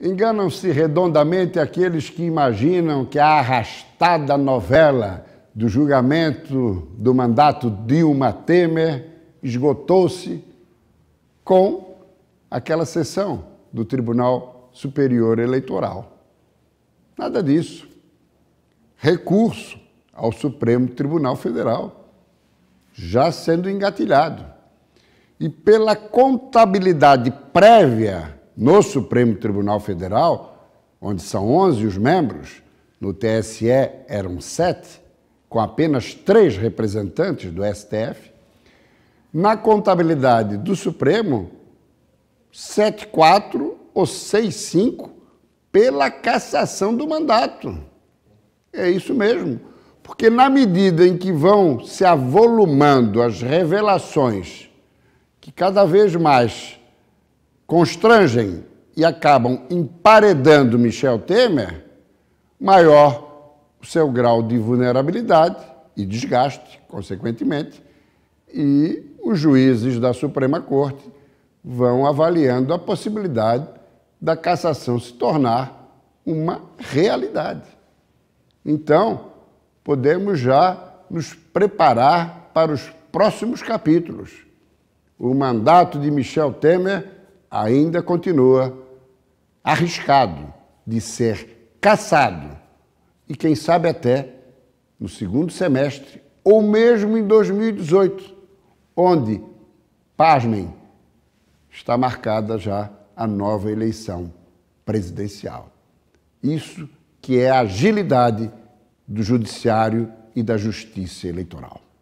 Enganam-se redondamente aqueles que imaginam que a arrastada novela do julgamento do mandato Dilma Temer esgotou-se com aquela sessão do Tribunal Superior Eleitoral. Nada disso. Recurso ao Supremo Tribunal Federal já sendo engatilhado. E pela contabilidade prévia no Supremo Tribunal Federal, onde são 11 os membros, no TSE eram 7, com apenas 3 representantes do STF, na contabilidade do Supremo, 7-4 ou 6-5 pela cassação do mandato. É isso mesmo. Porque, na medida em que vão se avolumando as revelações que cada vez mais constrangem e acabam emparedando Michel Temer, maior o seu grau de vulnerabilidade e desgaste, consequentemente, e os juízes da Suprema Corte vão avaliando a possibilidade da cassação se tornar uma realidade. Então, podemos já nos preparar para os próximos capítulos. O mandato de Michel Temer ainda continua arriscado de ser caçado e, quem sabe, até no segundo semestre ou mesmo em 2018, onde, pasmem, está marcada já a nova eleição presidencial. Isso que é a agilidade do judiciário e da justiça eleitoral.